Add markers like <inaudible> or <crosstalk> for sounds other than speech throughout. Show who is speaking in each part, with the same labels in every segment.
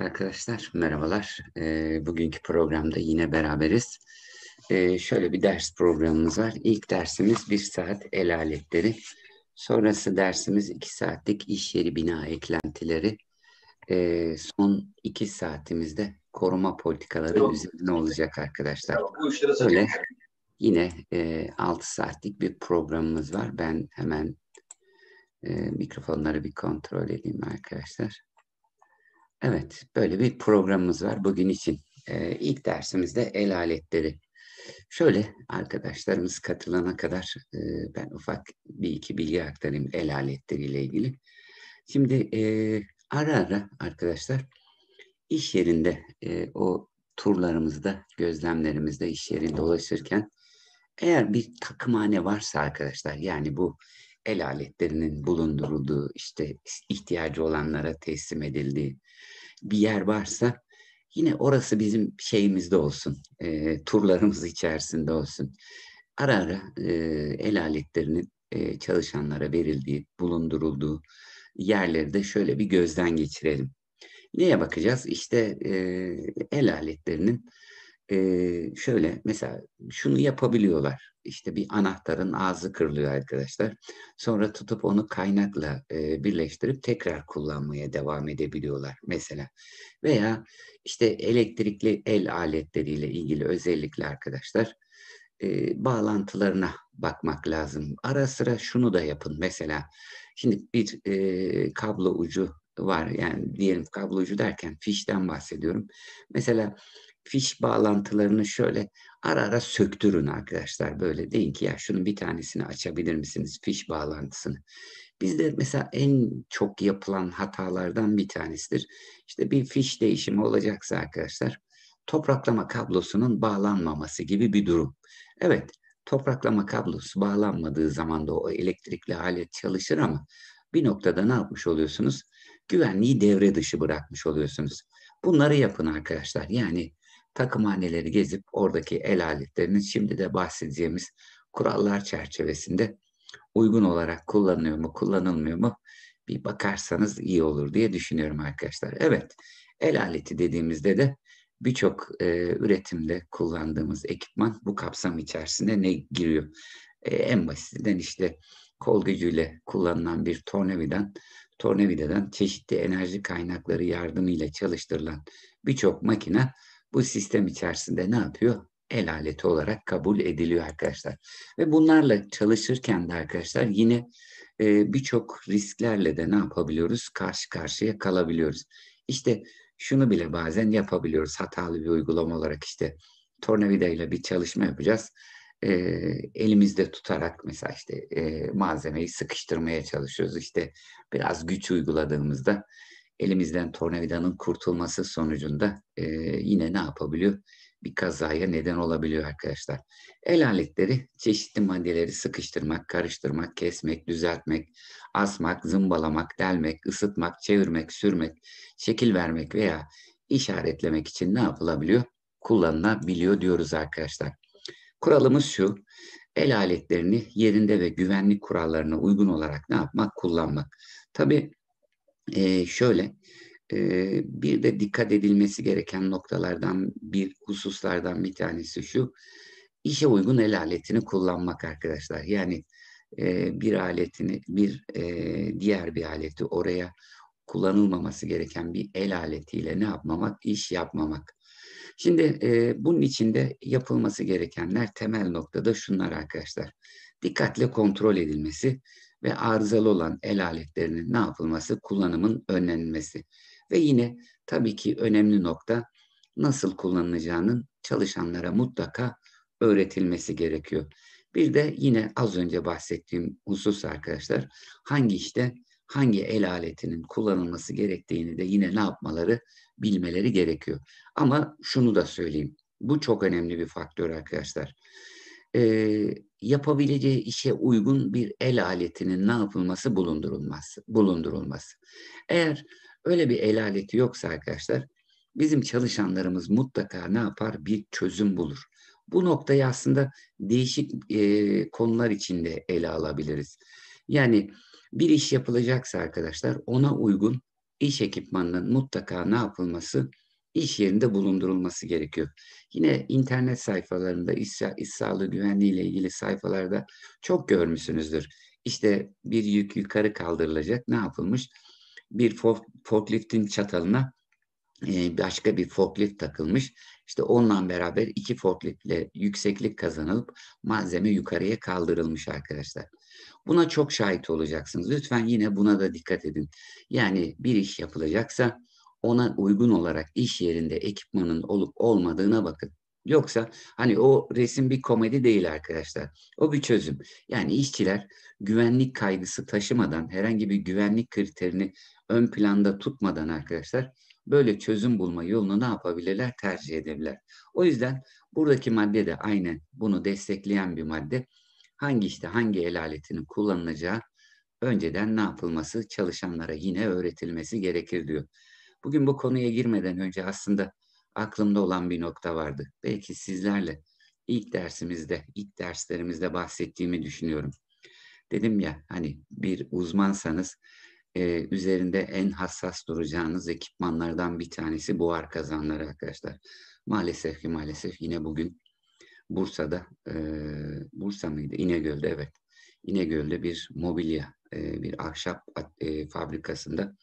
Speaker 1: arkadaşlar merhabalar. E, bugünkü programda yine beraberiz. E, şöyle bir ders programımız var. İlk dersimiz bir saat el aletleri. Sonrası dersimiz iki saatlik iş yeri bina eklentileri. E, son iki saatimizde koruma politikaları Yok. üzerine olacak arkadaşlar. Böyle yine e, 6 saatlik bir programımız var. Ben hemen e, mikrofonları bir kontrol edeyim arkadaşlar. Evet, böyle bir programımız var bugün için. Ee, ilk dersimizde el aletleri. Şöyle arkadaşlarımız katılana kadar e, ben ufak bir iki bilgi aktarayım el aletleriyle ilgili. Şimdi e, ara ara arkadaşlar iş yerinde e, o turlarımızda, gözlemlerimizde iş yerinde dolaşırken eğer bir takımhane varsa arkadaşlar yani bu el aletlerinin bulundurulduğu, işte ihtiyacı olanlara teslim edildiği bir yer varsa yine orası bizim şeyimizde olsun, e, turlarımız içerisinde olsun. Ara ara e, el aletlerinin e, çalışanlara verildiği, bulundurulduğu yerleri de şöyle bir gözden geçirelim. Neye bakacağız? İşte e, el aletlerinin e, şöyle mesela şunu yapabiliyorlar. İşte bir anahtarın ağzı kırılıyor arkadaşlar. Sonra tutup onu kaynakla e, birleştirip tekrar kullanmaya devam edebiliyorlar mesela. Veya işte elektrikli el aletleriyle ilgili özellikle arkadaşlar e, bağlantılarına bakmak lazım. Ara sıra şunu da yapın mesela. Şimdi bir e, kablo ucu var yani diyelim kablo ucu derken fişten bahsediyorum. Mesela fiş bağlantılarını şöyle ara ara söktürün arkadaşlar. Böyle deyin ki ya şunun bir tanesini açabilir misiniz fiş bağlantısını. Bizde mesela en çok yapılan hatalardan bir tanesidir. İşte bir fiş değişimi olacaksa arkadaşlar topraklama kablosunun bağlanmaması gibi bir durum. Evet topraklama kablosu bağlanmadığı zaman da o elektrikli alet çalışır ama bir noktada ne yapmış oluyorsunuz? Güvenliği devre dışı bırakmış oluyorsunuz. Bunları yapın arkadaşlar. Yani takımhaneleri gezip oradaki el aletlerinin şimdi de bahsedeceğimiz kurallar çerçevesinde uygun olarak kullanılıyor mu kullanılmıyor mu bir bakarsanız iyi olur diye düşünüyorum arkadaşlar. Evet el aleti dediğimizde de birçok e, üretimde kullandığımız ekipman bu kapsam içerisinde ne giriyor? E, en basitinden işte kol gücüyle kullanılan bir tornavidan, tornavidadan çeşitli enerji kaynakları yardımıyla çalıştırılan birçok makine bu sistem içerisinde ne yapıyor? El aleti olarak kabul ediliyor arkadaşlar. Ve bunlarla çalışırken de arkadaşlar yine e, birçok risklerle de ne yapabiliyoruz? Karşı karşıya kalabiliyoruz. İşte şunu bile bazen yapabiliyoruz hatalı bir uygulama olarak işte tornavidayla bir çalışma yapacağız. E, elimizde tutarak mesela işte e, malzemeyi sıkıştırmaya çalışıyoruz. İşte biraz güç uyguladığımızda elimizden tornavidanın kurtulması sonucunda e, yine ne yapabiliyor? Bir kazaya neden olabiliyor arkadaşlar. El aletleri çeşitli maddeleri sıkıştırmak, karıştırmak, kesmek, düzeltmek, asmak, zımbalamak, delmek, ısıtmak, çevirmek, sürmek, şekil vermek veya işaretlemek için ne yapılabiliyor? Kullanılabiliyor diyoruz arkadaşlar. Kuralımız şu, el aletlerini yerinde ve güvenlik kurallarına uygun olarak ne yapmak? Kullanmak. Tabii e, şöyle e, bir de dikkat edilmesi gereken noktalardan bir hususlardan bir tanesi şu işe uygun el aletini kullanmak arkadaşlar. Yani e, bir aletini bir e, diğer bir aleti oraya kullanılmaması gereken bir el aletiyle ne yapmamak? iş yapmamak. Şimdi e, bunun içinde yapılması gerekenler temel noktada şunlar arkadaşlar. Dikkatle kontrol edilmesi ve arızalı olan el aletlerinin ne yapılması? Kullanımın önlenmesi. Ve yine tabii ki önemli nokta nasıl kullanılacağının çalışanlara mutlaka öğretilmesi gerekiyor. Bir de yine az önce bahsettiğim husus arkadaşlar hangi işte hangi el aletinin kullanılması gerektiğini de yine ne yapmaları bilmeleri gerekiyor. Ama şunu da söyleyeyim. Bu çok önemli bir faktör arkadaşlar e, yapabileceği işe uygun bir el aletinin ne yapılması bulundurulması. bulundurulması. Eğer öyle bir el aleti yoksa arkadaşlar bizim çalışanlarımız mutlaka ne yapar? Bir çözüm bulur. Bu noktayı aslında değişik e, konular içinde ele alabiliriz. Yani bir iş yapılacaksa arkadaşlar ona uygun iş ekipmanının mutlaka ne yapılması iş yerinde bulundurulması gerekiyor. Yine internet sayfalarında iş, iş sağlığı güvenliği ile ilgili sayfalarda çok görmüşsünüzdür. İşte bir yük yukarı kaldırılacak ne yapılmış? Bir fork, forkliftin çatalına e, başka bir forklift takılmış. İşte onunla beraber iki forkliftle yükseklik kazanılıp malzeme yukarıya kaldırılmış arkadaşlar. Buna çok şahit olacaksınız. Lütfen yine buna da dikkat edin. Yani bir iş yapılacaksa ona uygun olarak iş yerinde ekipmanın olup olmadığına bakın. Yoksa hani o resim bir komedi değil arkadaşlar. O bir çözüm. Yani işçiler güvenlik kaygısı taşımadan, herhangi bir güvenlik kriterini ön planda tutmadan arkadaşlar böyle çözüm bulma yolunu ne yapabilirler? Tercih edebilirler. O yüzden buradaki madde de aynen bunu destekleyen bir madde. Hangi işte hangi el aletinin kullanılacağı önceden ne yapılması çalışanlara yine öğretilmesi gerekir diyor. Bugün bu konuya girmeden önce aslında aklımda olan bir nokta vardı. Belki sizlerle ilk dersimizde, ilk derslerimizde bahsettiğimi düşünüyorum. Dedim ya hani bir uzmansanız e, üzerinde en hassas duracağınız ekipmanlardan bir tanesi buhar kazanları arkadaşlar. Maalesef ki maalesef yine bugün Bursa'da, e, Bursa mıydı? İnegöl'de evet. İnegöl'de bir mobilya, e, bir ahşap e, fabrikasında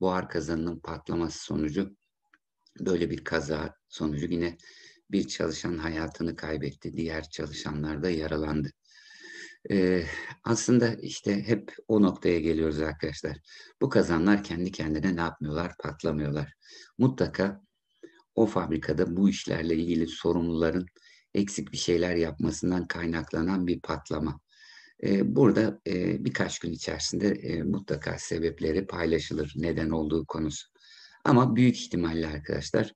Speaker 1: buhar kazanının patlaması sonucu böyle bir kaza sonucu yine bir çalışan hayatını kaybetti. Diğer çalışanlar da yaralandı. Ee, aslında işte hep o noktaya geliyoruz arkadaşlar. Bu kazanlar kendi kendine ne yapmıyorlar? Patlamıyorlar. Mutlaka o fabrikada bu işlerle ilgili sorumluların eksik bir şeyler yapmasından kaynaklanan bir patlama. Burada birkaç gün içerisinde mutlaka sebepleri paylaşılır, neden olduğu konusu. Ama büyük ihtimalle arkadaşlar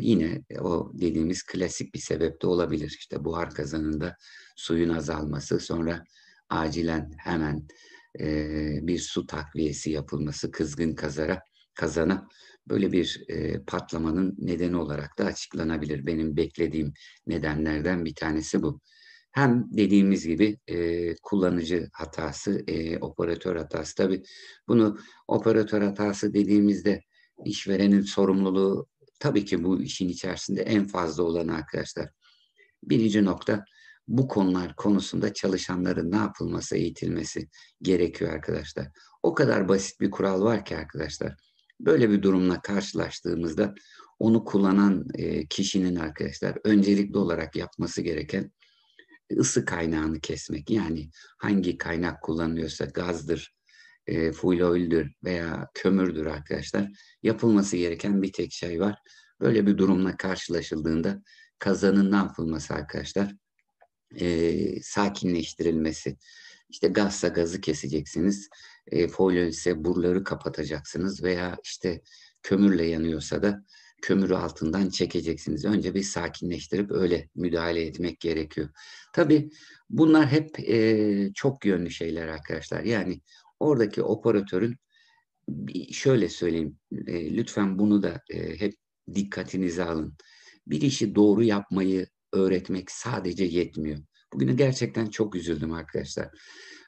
Speaker 1: yine o dediğimiz klasik bir sebep de olabilir. İşte buhar kazanında suyun azalması, sonra acilen hemen bir su takviyesi yapılması, kızgın kazara kazana böyle bir patlamanın nedeni olarak da açıklanabilir. Benim beklediğim nedenlerden bir tanesi bu. Hem dediğimiz gibi e, kullanıcı hatası, e, operatör hatası. Tabii bunu operatör hatası dediğimizde işverenin sorumluluğu tabii ki bu işin içerisinde en fazla olan arkadaşlar. Birinci nokta bu konular konusunda çalışanların ne yapılması, eğitilmesi gerekiyor arkadaşlar. O kadar basit bir kural var ki arkadaşlar. Böyle bir durumla karşılaştığımızda onu kullanan kişinin arkadaşlar öncelikli olarak yapması gereken ısı kaynağını kesmek. Yani hangi kaynak kullanılıyorsa gazdır, e, full oil'dür veya kömürdür arkadaşlar. Yapılması gereken bir tek şey var. Böyle bir durumla karşılaşıldığında kazanın ne yapılması arkadaşlar? E, sakinleştirilmesi. İşte gazsa gazı keseceksiniz, e, foil ise burları kapatacaksınız veya işte kömürle yanıyorsa da kömürü altından çekeceksiniz. Önce bir sakinleştirip öyle müdahale etmek gerekiyor. Tabii bunlar hep e, çok yönlü şeyler arkadaşlar. Yani oradaki operatörün şöyle söyleyeyim e, lütfen bunu da e, hep dikkatinize alın. Bir işi doğru yapmayı öğretmek sadece yetmiyor. Bugün gerçekten çok üzüldüm arkadaşlar.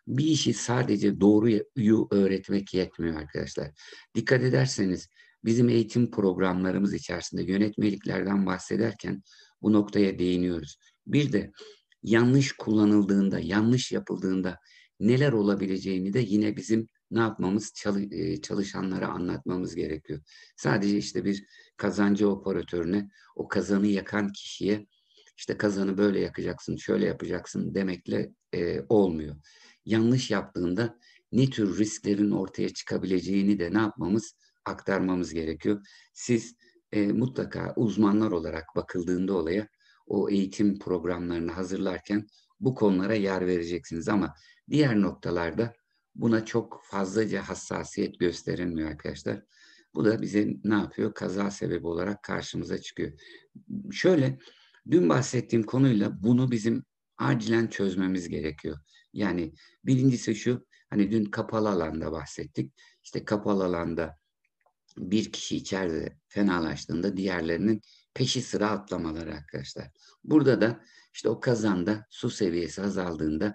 Speaker 1: Bir işi sadece doğruyu öğretmek yetmiyor arkadaşlar. Dikkat ederseniz Bizim eğitim programlarımız içerisinde yönetmeliklerden bahsederken bu noktaya değiniyoruz. Bir de yanlış kullanıldığında, yanlış yapıldığında neler olabileceğini de yine bizim ne yapmamız e, çalışanlara anlatmamız gerekiyor. Sadece işte bir kazancı operatörüne o kazanı yakan kişiye işte kazanı böyle yakacaksın, şöyle yapacaksın demekle e, olmuyor. Yanlış yaptığında ne tür risklerin ortaya çıkabileceğini de ne yapmamız aktarmamız gerekiyor. Siz e, mutlaka uzmanlar olarak bakıldığında olaya o eğitim programlarını hazırlarken bu konulara yer vereceksiniz ama diğer noktalarda buna çok fazlaca hassasiyet gösterilmiyor arkadaşlar. Bu da bize ne yapıyor? Kaza sebebi olarak karşımıza çıkıyor. Şöyle dün bahsettiğim konuyla bunu bizim acilen çözmemiz gerekiyor. Yani birincisi şu hani dün kapalı alanda bahsettik. İşte kapalı alanda bir kişi içeride fenalaştığında diğerlerinin peşi sıra atlamaları arkadaşlar. Burada da işte o kazanda su seviyesi azaldığında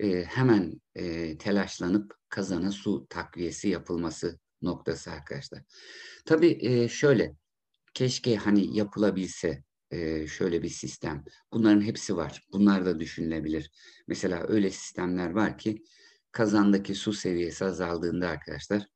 Speaker 1: e, hemen e, telaşlanıp kazana su takviyesi yapılması noktası arkadaşlar. Tabii e, şöyle keşke hani yapılabilse e, şöyle bir sistem. Bunların hepsi var. Bunlar da düşünülebilir. Mesela öyle sistemler var ki kazandaki su seviyesi azaldığında arkadaşlar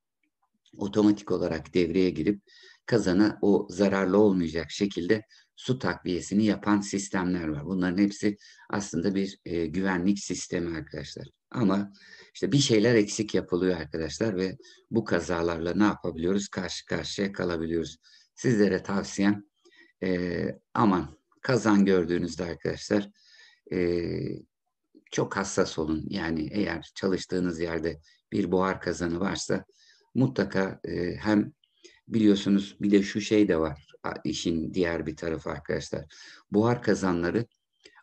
Speaker 1: otomatik olarak devreye girip kazana o zararlı olmayacak şekilde su takviyesini yapan sistemler var. Bunların hepsi aslında bir e, güvenlik sistemi arkadaşlar. Ama işte bir şeyler eksik yapılıyor arkadaşlar ve bu kazalarla ne yapabiliyoruz? Karşı karşıya kalabiliyoruz. Sizlere tavsiyem e, aman kazan gördüğünüzde arkadaşlar e, çok hassas olun. Yani eğer çalıştığınız yerde bir buhar kazanı varsa mutlaka e, hem biliyorsunuz bir de şu şey de var işin diğer bir tarafı arkadaşlar. Buhar kazanları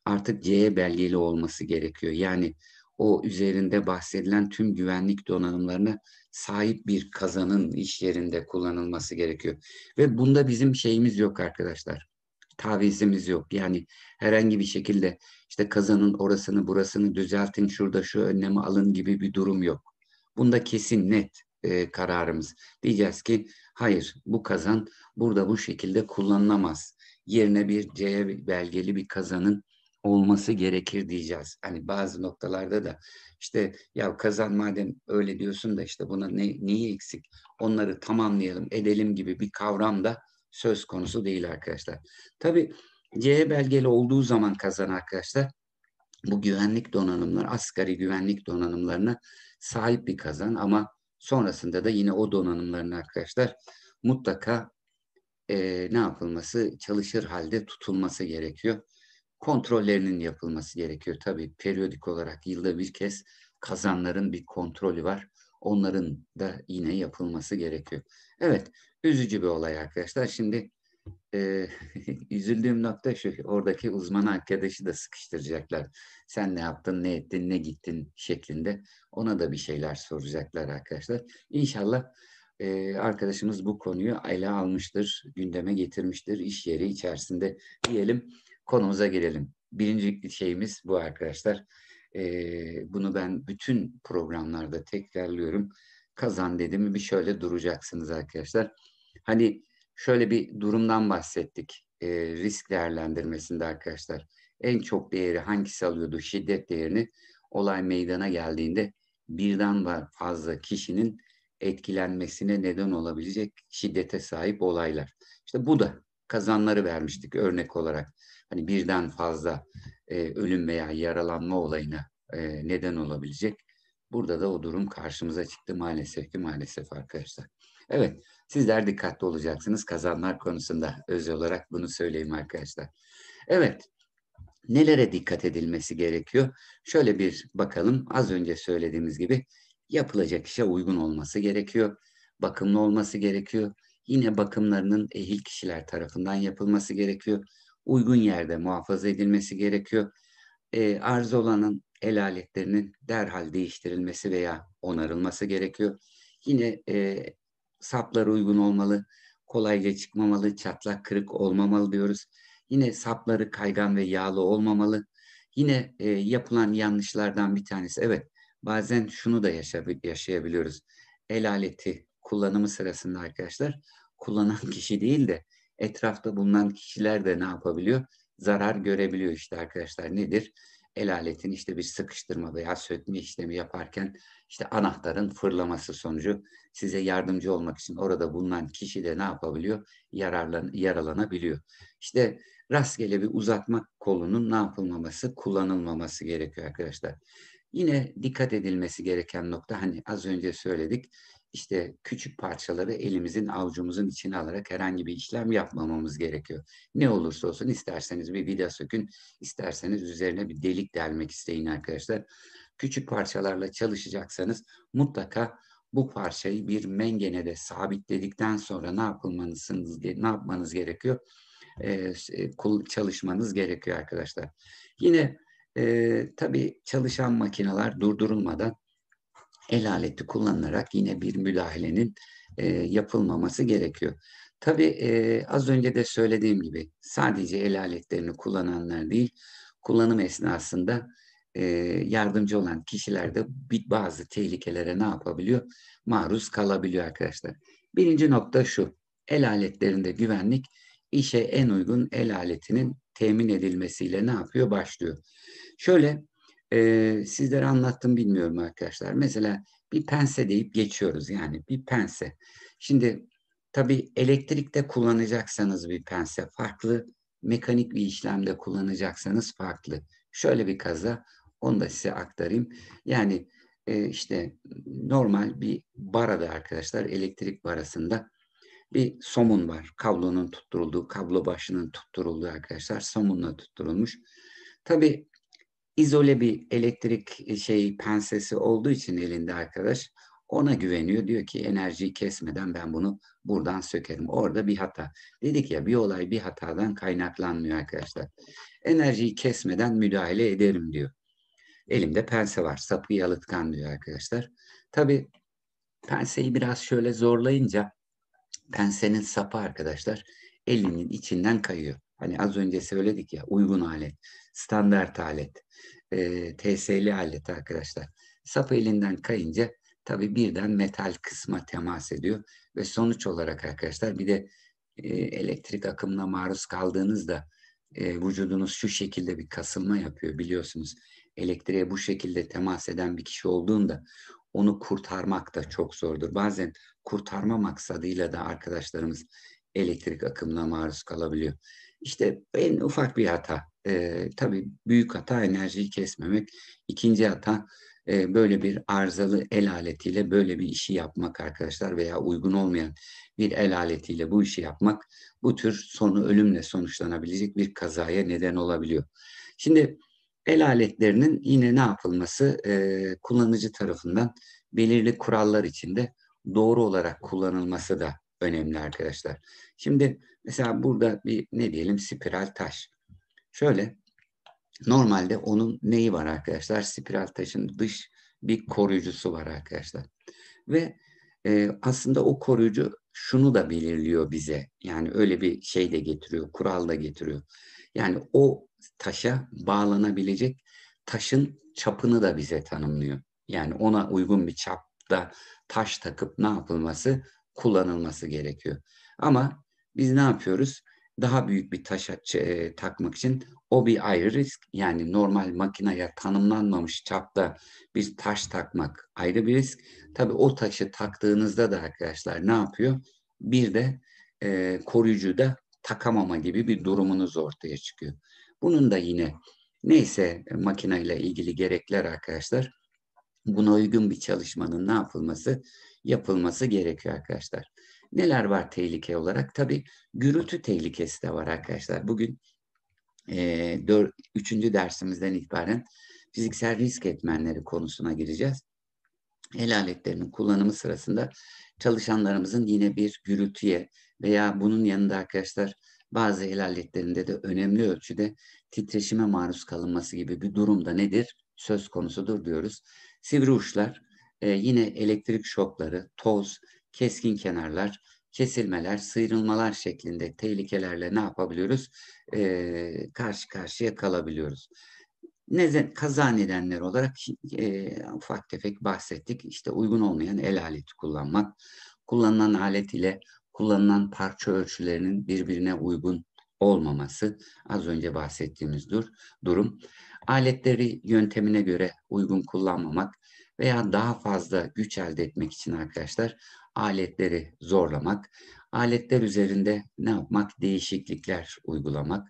Speaker 1: artık C'ye belgeli olması gerekiyor. Yani o üzerinde bahsedilen tüm güvenlik donanımlarına sahip bir kazanın iş yerinde kullanılması gerekiyor. Ve bunda bizim şeyimiz yok arkadaşlar. Tavizimiz yok. Yani herhangi bir şekilde işte kazanın orasını burasını düzeltin şurada şu önlemi alın gibi bir durum yok. Bunda kesin net e, kararımız. Diyeceğiz ki hayır bu kazan burada bu şekilde kullanılamaz. Yerine bir C belgeli bir kazanın olması gerekir diyeceğiz. Hani bazı noktalarda da işte ya kazan madem öyle diyorsun da işte buna ne, neyi eksik onları tamamlayalım edelim gibi bir kavram da söz konusu değil arkadaşlar. Tabii C belgeli olduğu zaman kazan arkadaşlar bu güvenlik donanımları asgari güvenlik donanımlarına sahip bir kazan ama Sonrasında da yine o donanımların arkadaşlar mutlaka e, ne yapılması çalışır halde tutulması gerekiyor. Kontrollerinin yapılması gerekiyor. Tabii periyodik olarak yılda bir kez kazanların bir kontrolü var. Onların da yine yapılması gerekiyor. Evet üzücü bir olay arkadaşlar. Şimdi e, <laughs> üzüldüğüm nokta şu, oradaki uzman arkadaşı da sıkıştıracaklar. Sen ne yaptın, ne ettin, ne gittin şeklinde. Ona da bir şeyler soracaklar arkadaşlar. İnşallah e, arkadaşımız bu konuyu ele almıştır, gündeme getirmiştir iş yeri içerisinde diyelim. Konumuza gelelim. Birinci şeyimiz bu arkadaşlar. E, bunu ben bütün programlarda tekrarlıyorum. Kazan dediğimi bir şöyle duracaksınız arkadaşlar. Hani şöyle bir durumdan bahsettik e, risk değerlendirmesinde arkadaşlar. En çok değeri hangisi alıyordu şiddet değerini? Olay meydana geldiğinde birden fazla kişinin etkilenmesine neden olabilecek şiddete sahip olaylar. İşte bu da kazanları vermiştik örnek olarak. Hani birden fazla e, ölüm veya yaralanma olayına e, neden olabilecek. Burada da o durum karşımıza çıktı maalesef ki maalesef arkadaşlar. Evet, sizler dikkatli olacaksınız kazanlar konusunda. Öz olarak bunu söyleyeyim arkadaşlar. Evet, nelere dikkat edilmesi gerekiyor? Şöyle bir bakalım. Az önce söylediğimiz gibi yapılacak işe uygun olması gerekiyor. Bakımlı olması gerekiyor. Yine bakımlarının ehil kişiler tarafından yapılması gerekiyor. Uygun yerde muhafaza edilmesi gerekiyor. E, arz olanın el aletlerinin derhal değiştirilmesi veya onarılması gerekiyor. Yine e, sapları uygun olmalı, kolayca çıkmamalı, çatlak kırık olmamalı diyoruz. Yine sapları kaygan ve yağlı olmamalı. Yine e, yapılan yanlışlardan bir tanesi, evet bazen şunu da yaşa, yaşayabiliyoruz. El aleti kullanımı sırasında arkadaşlar kullanan kişi değil de etrafta bulunan kişiler de ne yapabiliyor? Zarar görebiliyor işte arkadaşlar nedir? el aletin işte bir sıkıştırma veya sökme işlemi yaparken işte anahtarın fırlaması sonucu size yardımcı olmak için orada bulunan kişi de ne yapabiliyor? Yararlan, yaralanabiliyor. İşte rastgele bir uzatma kolunun ne yapılmaması, kullanılmaması gerekiyor arkadaşlar. Yine dikkat edilmesi gereken nokta hani az önce söyledik işte küçük parçaları elimizin avucumuzun içine alarak herhangi bir işlem yapmamamız gerekiyor. Ne olursa olsun isterseniz bir vida sökün, isterseniz üzerine bir delik delmek isteyin arkadaşlar. Küçük parçalarla çalışacaksanız mutlaka bu parçayı bir mengenede sabitledikten sonra ne yapılmanız, ne yapmanız gerekiyor? Ee, çalışmanız gerekiyor arkadaşlar. Yine e, tabii çalışan makineler durdurulmadan el aleti kullanılarak yine bir müdahalenin e, yapılmaması gerekiyor. Tabii e, az önce de söylediğim gibi sadece el aletlerini kullananlar değil, kullanım esnasında e, yardımcı olan kişiler de bazı tehlikelere ne yapabiliyor? Maruz kalabiliyor arkadaşlar. Birinci nokta şu, el aletlerinde güvenlik işe en uygun el aletinin temin edilmesiyle ne yapıyor? Başlıyor. Şöyle e, sizlere anlattım bilmiyorum arkadaşlar. Mesela bir pense deyip geçiyoruz yani bir pense. Şimdi tabii elektrikte kullanacaksanız bir pense farklı, mekanik bir işlemde kullanacaksanız farklı. Şöyle bir kaza onu da size aktarayım. Yani e, işte normal bir barada arkadaşlar elektrik barasında bir somun var. Kablonun tutturulduğu, kablo başının tutturulduğu arkadaşlar somunla tutturulmuş. Tabii izole bir elektrik e, şey pensesi olduğu için elinde arkadaş ona güveniyor. Diyor ki enerjiyi kesmeden ben bunu buradan sökerim. Orada bir hata. Dedik ya bir olay bir hatadan kaynaklanmıyor arkadaşlar. Enerjiyi kesmeden müdahale ederim diyor. Elimde pense var. Sapı yalıtkan diyor arkadaşlar. tabi penseyi biraz şöyle zorlayınca pensenin sapı arkadaşlar elinin içinden kayıyor. Hani az önce söyledik ya uygun alet, standart alet, e, TSL alet arkadaşlar. Sap elinden kayınca tabii birden metal kısma temas ediyor ve sonuç olarak arkadaşlar bir de e, elektrik akımına maruz kaldığınızda e, vücudunuz şu şekilde bir kasılma yapıyor biliyorsunuz. Elektriğe bu şekilde temas eden bir kişi olduğunda onu kurtarmak da çok zordur. Bazen kurtarma maksadıyla da arkadaşlarımız elektrik akımına maruz kalabiliyor. İşte en ufak bir hata. E, tabii büyük hata enerjiyi kesmemek. İkinci hata e, böyle bir arızalı el aletiyle böyle bir işi yapmak arkadaşlar veya uygun olmayan bir el aletiyle bu işi yapmak bu tür sonu ölümle sonuçlanabilecek bir kazaya neden olabiliyor. Şimdi el aletlerinin yine ne yapılması e, kullanıcı tarafından belirli kurallar içinde doğru olarak kullanılması da önemli arkadaşlar. Şimdi Mesela burada bir ne diyelim spiral taş. Şöyle normalde onun neyi var arkadaşlar? Spiral taşın dış bir koruyucusu var arkadaşlar. Ve e, aslında o koruyucu şunu da belirliyor bize. Yani öyle bir şey de getiriyor, kural da getiriyor. Yani o taşa bağlanabilecek taşın çapını da bize tanımlıyor. Yani ona uygun bir çapta taş takıp ne yapılması, kullanılması gerekiyor. Ama biz ne yapıyoruz? Daha büyük bir taş e, takmak için o bir ayrı risk. Yani normal makinaya tanımlanmamış çapta bir taş takmak ayrı bir risk. Tabii o taşı taktığınızda da arkadaşlar ne yapıyor? Bir de e, koruyucu da takamama gibi bir durumunuz ortaya çıkıyor. Bunun da yine neyse e, makineyle ilgili gerekler arkadaşlar buna uygun bir çalışmanın ne yapılması yapılması gerekiyor arkadaşlar. Neler var tehlike olarak? Tabii gürültü tehlikesi de var arkadaşlar. Bugün e, dör, üçüncü dersimizden itibaren fiziksel risk etmenleri konusuna gireceğiz. El aletlerinin kullanımı sırasında çalışanlarımızın yine bir gürültüye veya bunun yanında arkadaşlar bazı el aletlerinde de önemli ölçüde titreşime maruz kalınması gibi bir durumda nedir? Söz konusudur diyoruz. Sivri uçlar, e, yine elektrik şokları, toz, keskin kenarlar, kesilmeler, sıyrılmalar şeklinde tehlikelerle ne yapabiliyoruz? E, karşı karşıya kalabiliyoruz. Nezen, kaza nedenleri olarak e, ufak tefek bahsettik. İşte uygun olmayan el aleti kullanmak, kullanılan alet ile kullanılan parça ölçülerinin birbirine uygun olmaması az önce bahsettiğimiz dur, durum. Aletleri yöntemine göre uygun kullanmamak, veya daha fazla güç elde etmek için arkadaşlar aletleri zorlamak, aletler üzerinde ne yapmak? Değişiklikler uygulamak,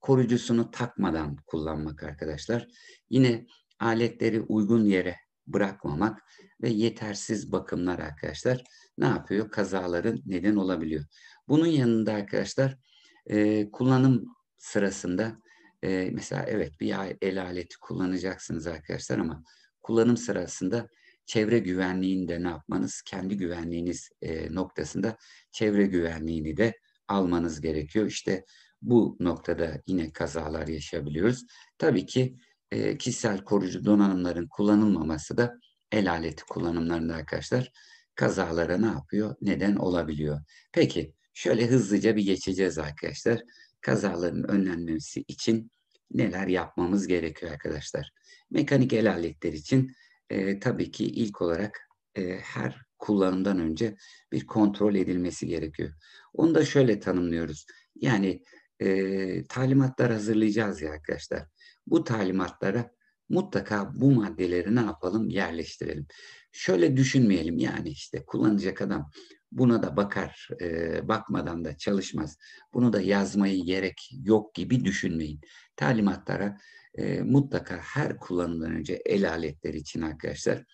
Speaker 1: koruyucusunu takmadan kullanmak arkadaşlar. Yine aletleri uygun yere bırakmamak ve yetersiz bakımlar arkadaşlar ne yapıyor? Kazaların neden olabiliyor. Bunun yanında arkadaşlar e, kullanım sırasında e, mesela evet bir el aleti kullanacaksınız arkadaşlar ama kullanım sırasında çevre güvenliğini ne yapmanız? Kendi güvenliğiniz e, noktasında çevre güvenliğini de almanız gerekiyor. İşte bu noktada yine kazalar yaşayabiliyoruz. Tabii ki e, kişisel koruyucu donanımların kullanılmaması da el aleti kullanımlarında arkadaşlar kazalara ne yapıyor? Neden olabiliyor? Peki şöyle hızlıca bir geçeceğiz arkadaşlar. Kazaların önlenmesi için neler yapmamız gerekiyor arkadaşlar? Mekanik el aletler için e, tabii ki ilk olarak e, her kullanımdan önce bir kontrol edilmesi gerekiyor. Onu da şöyle tanımlıyoruz. Yani e, talimatlar hazırlayacağız ya arkadaşlar. Bu talimatlara mutlaka bu maddeleri ne yapalım yerleştirelim. Şöyle düşünmeyelim yani işte kullanacak adam buna da bakar, e, bakmadan da çalışmaz. Bunu da yazmayı gerek yok gibi düşünmeyin. Talimatlara e, mutlaka her kullanımdan önce el aletleri için arkadaşlar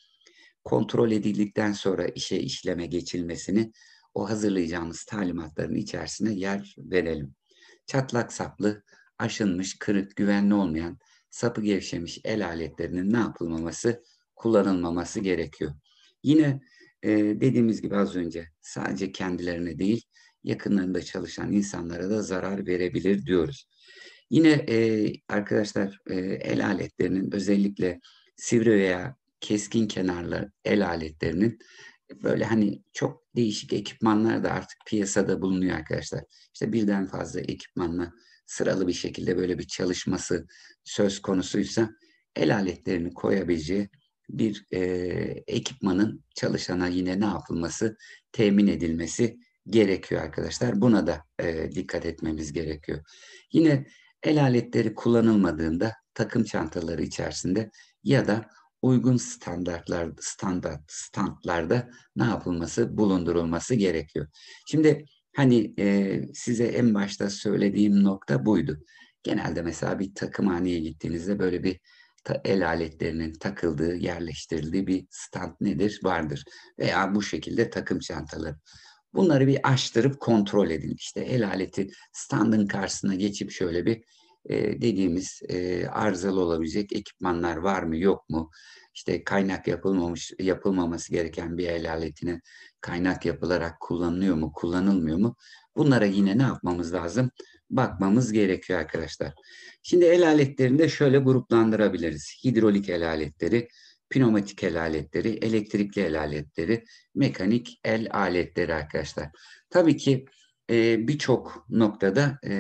Speaker 1: kontrol edildikten sonra işe işleme geçilmesini o hazırlayacağımız talimatların içerisine yer verelim. Çatlak saplı, aşınmış, kırık, güvenli olmayan, sapı gevşemiş el aletlerinin ne yapılmaması, kullanılmaması gerekiyor. Yine e, dediğimiz gibi az önce sadece kendilerine değil, yakınlarında çalışan insanlara da zarar verebilir diyoruz. Yine e, arkadaşlar e, el aletlerinin özellikle sivri veya keskin kenarlı el aletlerinin böyle hani çok değişik ekipmanlar da artık piyasada bulunuyor arkadaşlar. İşte birden fazla ekipmanla sıralı bir şekilde böyle bir çalışması söz konusuysa el aletlerini koyabileceği bir e, ekipmanın çalışana yine ne yapılması temin edilmesi gerekiyor arkadaşlar. Buna da e, dikkat etmemiz gerekiyor. Yine El aletleri kullanılmadığında takım çantaları içerisinde ya da uygun standartlar standart standlarda ne yapılması bulundurulması gerekiyor. Şimdi hani e, size en başta söylediğim nokta buydu. Genelde mesela bir takımhaneye gittiğinizde böyle bir ta, el aletlerinin takıldığı, yerleştirildiği bir stand nedir? Vardır. Veya bu şekilde takım çantaları. Bunları bir açtırıp kontrol edin. İşte el aleti standın karşısına geçip şöyle bir e, dediğimiz e, arızalı olabilecek ekipmanlar var mı yok mu? İşte kaynak yapılmamış yapılmaması gereken bir el aletine kaynak yapılarak kullanılıyor mu kullanılmıyor mu? Bunlara yine ne yapmamız lazım? Bakmamız gerekiyor arkadaşlar. Şimdi el aletlerini de şöyle gruplandırabiliriz. Hidrolik el aletleri, pneumatik el aletleri, elektrikli el aletleri, mekanik el aletleri arkadaşlar. Tabii ki e, birçok noktada e,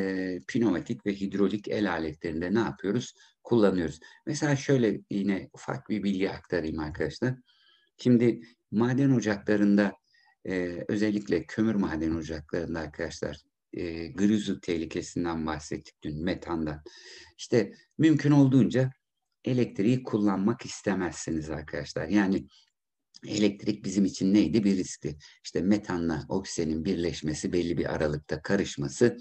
Speaker 1: pneumatik ve hidrolik el aletlerinde ne yapıyoruz? Kullanıyoruz. Mesela şöyle yine ufak bir bilgi aktarayım arkadaşlar. Şimdi maden ocaklarında e, özellikle kömür maden ocaklarında arkadaşlar e, grizu tehlikesinden bahsettik dün metandan. İşte mümkün olduğunca elektriği kullanmak istemezsiniz arkadaşlar. Yani elektrik bizim için neydi? Bir riskti. İşte metanla oksijenin birleşmesi, belli bir aralıkta karışması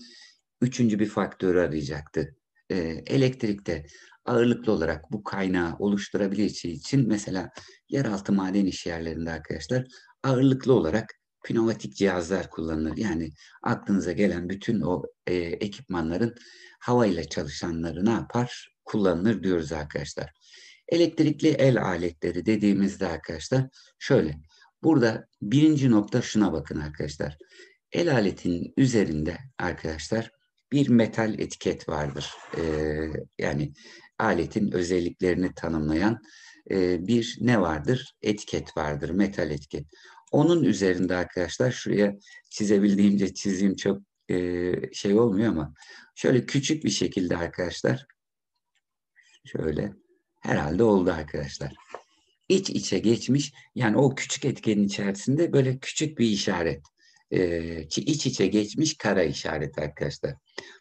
Speaker 1: üçüncü bir faktörü arayacaktı. E, ee, elektrikte ağırlıklı olarak bu kaynağı oluşturabileceği için mesela yeraltı maden iş yerlerinde arkadaşlar ağırlıklı olarak pneumatik cihazlar kullanılır. Yani aklınıza gelen bütün o e, ekipmanların havayla çalışanları ne yapar? kullanılır diyoruz arkadaşlar. Elektrikli el aletleri dediğimizde arkadaşlar şöyle. Burada birinci nokta şuna bakın arkadaşlar. El aletinin üzerinde arkadaşlar bir metal etiket vardır. Ee, yani aletin özelliklerini tanımlayan e, bir ne vardır? Etiket vardır, metal etiket. Onun üzerinde arkadaşlar şuraya çizebildiğimce çizeyim çok e, şey olmuyor ama şöyle küçük bir şekilde arkadaşlar Şöyle. Herhalde oldu arkadaşlar. İç içe geçmiş. Yani o küçük etkenin içerisinde böyle küçük bir işaret. Ee, ki iç içe geçmiş kara işaret arkadaşlar.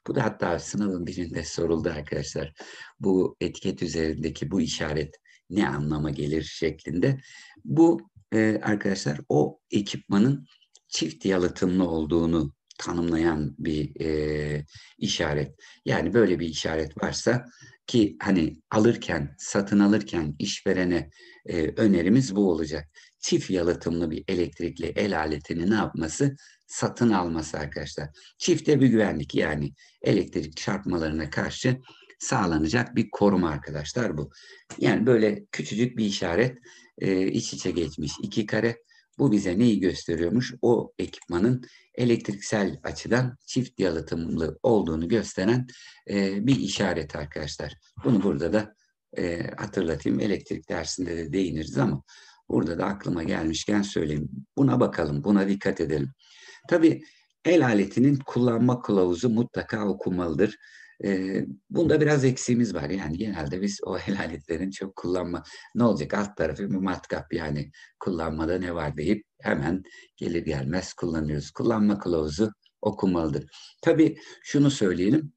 Speaker 1: Bu da hatta sınavın birinde soruldu arkadaşlar. Bu etiket üzerindeki bu işaret ne anlama gelir şeklinde. Bu e, arkadaşlar o ekipmanın çift yalıtımlı olduğunu tanımlayan bir e, işaret. Yani böyle bir işaret varsa ki hani alırken, satın alırken işverene e, önerimiz bu olacak. Çift yalıtımlı bir elektrikli el aletini ne yapması? Satın alması arkadaşlar. Çifte bir güvenlik yani elektrik çarpmalarına karşı sağlanacak bir koruma arkadaşlar bu. Yani böyle küçücük bir işaret e, iç içe geçmiş. iki kare bu bize neyi gösteriyormuş? O ekipmanın elektriksel açıdan çift yalıtımlı olduğunu gösteren e, bir işaret arkadaşlar. Bunu burada da e, hatırlatayım. Elektrik dersinde de değiniriz ama burada da aklıma gelmişken söyleyeyim. Buna bakalım, buna dikkat edelim. Tabii el aletinin kullanma kılavuzu mutlaka okunmalıdır. E, bunda biraz eksiğimiz var yani genelde biz o <laughs> helalliklerin çok kullanma ne olacak alt tarafı bu matkap yani kullanmada ne var deyip hemen gelir gelmez kullanıyoruz. Kullanma kılavuzu okumalıdır. Tabii şunu söyleyelim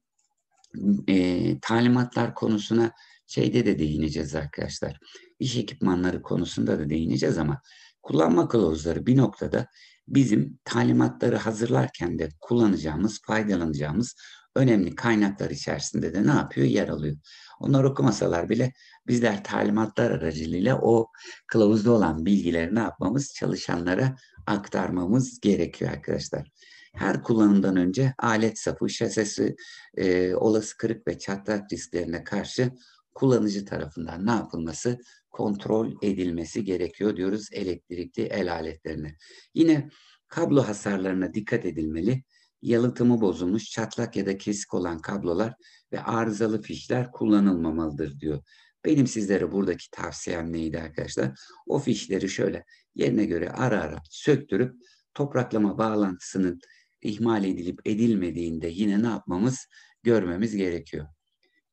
Speaker 1: e, talimatlar konusuna şeyde de değineceğiz arkadaşlar. İş ekipmanları konusunda da değineceğiz ama kullanma kılavuzları bir noktada bizim talimatları hazırlarken de kullanacağımız, faydalanacağımız önemli kaynaklar içerisinde de ne yapıyor? Yer alıyor. Onlar okumasalar bile bizler talimatlar aracılığıyla o kılavuzda olan bilgileri ne yapmamız? Çalışanlara aktarmamız gerekiyor arkadaşlar. Her kullanımdan önce alet safı, şasesi, e, olası kırık ve çatlak risklerine karşı kullanıcı tarafından ne yapılması? Kontrol edilmesi gerekiyor diyoruz elektrikli el aletlerine. Yine kablo hasarlarına dikkat edilmeli yalıtımı bozulmuş, çatlak ya da kesik olan kablolar ve arızalı fişler kullanılmamalıdır diyor. Benim sizlere buradaki tavsiyem neydi arkadaşlar? O fişleri şöyle yerine göre ara ara söktürüp topraklama bağlantısının ihmal edilip edilmediğinde yine ne yapmamız görmemiz gerekiyor.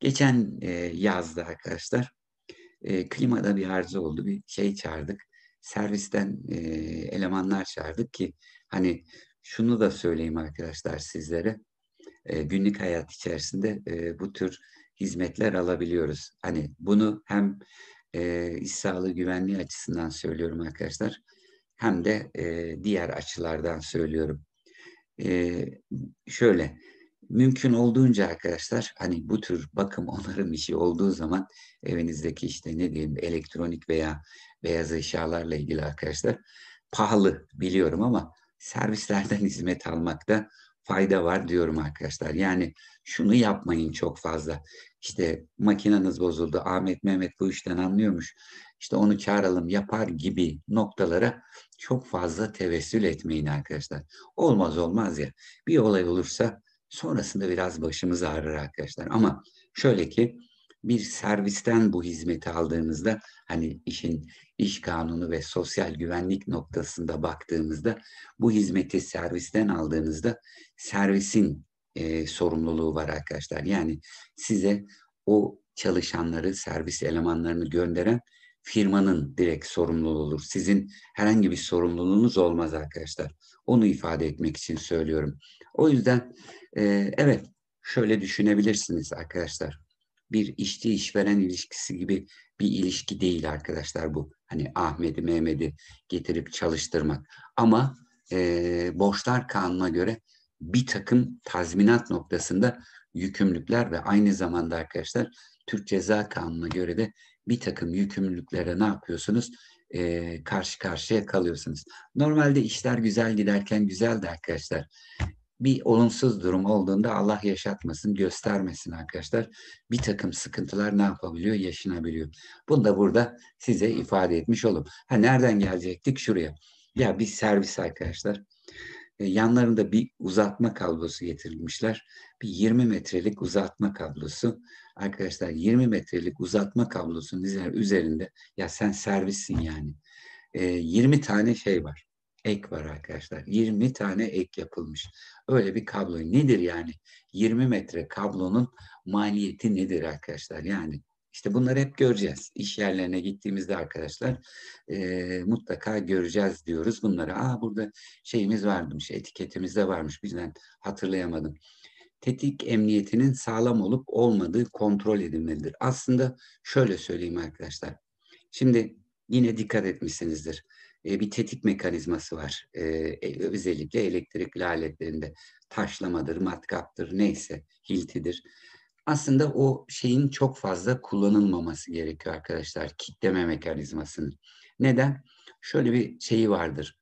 Speaker 1: Geçen e, yazda arkadaşlar e, klimada bir arıza oldu. Bir şey çağırdık. Servisten e, elemanlar çağırdık ki hani şunu da söyleyeyim arkadaşlar sizlere. E, günlük hayat içerisinde e, bu tür hizmetler alabiliyoruz. Hani bunu hem e, iş sağlığı güvenliği açısından söylüyorum arkadaşlar hem de e, diğer açılardan söylüyorum. E, şöyle mümkün olduğunca arkadaşlar hani bu tür bakım <laughs> onarım işi olduğu zaman evinizdeki işte ne diyeyim elektronik veya beyaz eşyalarla ilgili arkadaşlar pahalı biliyorum ama servislerden <laughs> hizmet almakta fayda var diyorum arkadaşlar. Yani şunu yapmayın çok fazla. İşte makineniz bozuldu. Ahmet Mehmet bu işten anlıyormuş. İşte onu çağıralım yapar gibi noktalara çok fazla tevessül etmeyin arkadaşlar. Olmaz olmaz ya. Bir olay olursa sonrasında biraz başımız ağrır arkadaşlar. Ama şöyle ki bir servisten bu hizmeti aldığınızda hani işin iş kanunu ve sosyal güvenlik noktasında baktığımızda bu hizmeti servisten aldığınızda servisin e, sorumluluğu var arkadaşlar. Yani size o çalışanları, servis elemanlarını gönderen firmanın direkt sorumluluğu olur. Sizin herhangi bir sorumluluğunuz olmaz arkadaşlar. Onu ifade etmek için söylüyorum. O yüzden e, evet şöyle düşünebilirsiniz arkadaşlar. Bir işçi işveren ilişkisi gibi bir ilişki değil arkadaşlar bu. Hani Ahmet'i, Mehmet'i getirip çalıştırmak. Ama e, borçlar kanuna göre bir takım tazminat noktasında yükümlülükler ve aynı zamanda arkadaşlar Türk Ceza Kanunu'na göre de bir takım yükümlülüklere ne yapıyorsunuz? E, karşı karşıya kalıyorsunuz. Normalde işler güzel giderken güzeldi arkadaşlar bir olumsuz durum olduğunda Allah yaşatmasın, göstermesin arkadaşlar. Bir takım sıkıntılar ne yapabiliyor? Yaşanabiliyor. Bunu da burada size ifade etmiş olum. Ha nereden gelecektik? Şuraya. Ya bir servis arkadaşlar. E, yanlarında bir uzatma kablosu getirilmişler. Bir 20 metrelik uzatma kablosu. Arkadaşlar 20 metrelik uzatma kablosunun üzerinde ya sen servissin yani. 20 e, tane şey var ek var arkadaşlar. 20 tane ek yapılmış. Öyle bir kabloyu nedir yani? 20 metre kablonun maliyeti nedir arkadaşlar? Yani işte bunları hep göreceğiz. İş yerlerine gittiğimizde arkadaşlar e, mutlaka göreceğiz diyoruz bunları. Aa burada şeyimiz varmış, etiketimizde varmış. Bizden hatırlayamadım. Tetik emniyetinin sağlam olup olmadığı kontrol edilmelidir. Aslında şöyle söyleyeyim arkadaşlar. Şimdi yine dikkat etmişsinizdir. E, bir tetik mekanizması var. E, e, özellikle elektrikli aletlerinde taşlamadır, matkaptır, neyse hiltidir. Aslında o şeyin çok fazla kullanılmaması gerekiyor arkadaşlar. Kitleme mekanizmasının. Neden? Şöyle bir şeyi vardır.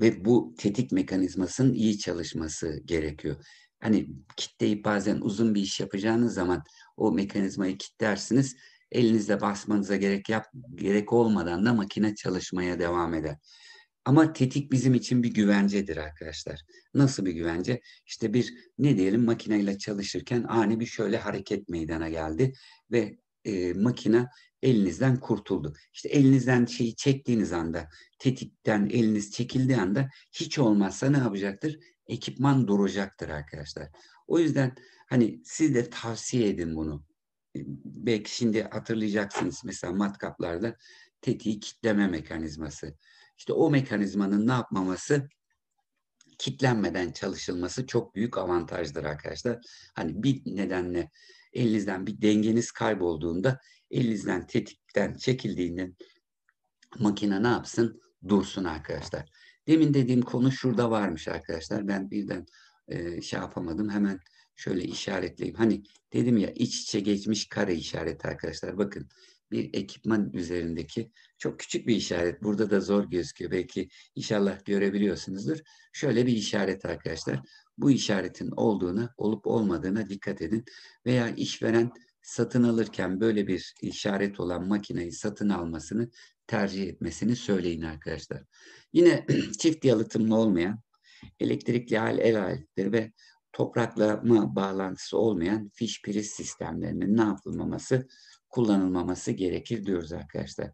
Speaker 1: Ve bu tetik mekanizmasının iyi çalışması gerekiyor. Hani kitleyip bazen uzun bir iş yapacağınız zaman o mekanizmayı kitlersiniz Elinizle basmanıza gerek yap gerek olmadan da makine çalışmaya devam eder. Ama tetik bizim için bir güvencedir arkadaşlar. Nasıl bir güvence? İşte bir ne diyelim makineyle çalışırken ani bir şöyle hareket meydana geldi ve e, makine elinizden kurtuldu. İşte elinizden şeyi çektiğiniz anda, tetikten eliniz çekildiği anda hiç olmazsa ne yapacaktır? Ekipman duracaktır arkadaşlar. O yüzden hani siz de tavsiye edin bunu belki şimdi hatırlayacaksınız mesela matkaplarda tetiği kitleme mekanizması. İşte o mekanizmanın ne yapmaması kitlenmeden çalışılması çok büyük avantajdır arkadaşlar. Hani bir nedenle elinizden bir dengeniz kaybolduğunda elinizden tetikten çekildiğinde makine ne yapsın? Dursun arkadaşlar. Demin dediğim konu şurada varmış arkadaşlar. Ben birden e, şey yapamadım. Hemen şöyle işaretleyeyim. Hani dedim ya iç içe geçmiş kare işareti arkadaşlar. Bakın bir ekipman üzerindeki çok küçük bir işaret. Burada da zor gözüküyor. Belki inşallah görebiliyorsunuzdur. Şöyle bir işaret arkadaşlar. Bu işaretin olduğuna, olup olmadığına dikkat edin. Veya işveren satın alırken böyle bir işaret olan makineyi satın almasını tercih etmesini söyleyin arkadaşlar. Yine <clears throat> çift yalıtımlı olmayan elektrikli hal el aletleri ve topraklama bağlantısı olmayan fiş priz sistemlerinin ne yapılmaması, kullanılmaması gerekir diyoruz arkadaşlar.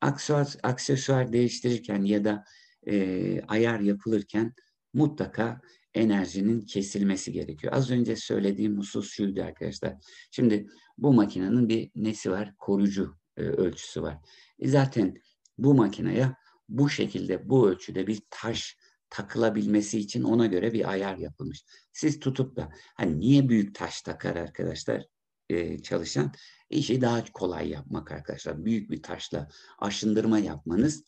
Speaker 1: Aksesuar, aksesuar değiştirirken ya da e, ayar yapılırken mutlaka enerjinin kesilmesi gerekiyor. Az önce söylediğim husus şuydu arkadaşlar. Şimdi bu makinenin bir nesi var? Koruyucu e, ölçüsü var. E zaten bu makineye bu şekilde bu ölçüde bir taş takılabilmesi için ona göre bir ayar yapılmış. Siz tutup da hani niye büyük taş takar arkadaşlar e, çalışan? işi daha kolay yapmak arkadaşlar. Büyük bir taşla aşındırma yapmanız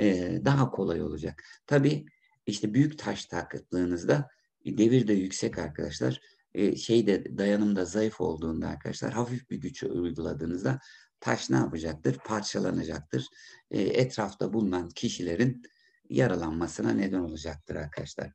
Speaker 1: e, daha kolay olacak. Tabii işte büyük taş takıldığınızda e, devir de yüksek arkadaşlar. E, şey de dayanım da zayıf olduğunda arkadaşlar hafif bir güç uyguladığınızda taş ne yapacaktır? Parçalanacaktır. E, etrafta bulunan kişilerin yaralanmasına neden olacaktır arkadaşlar.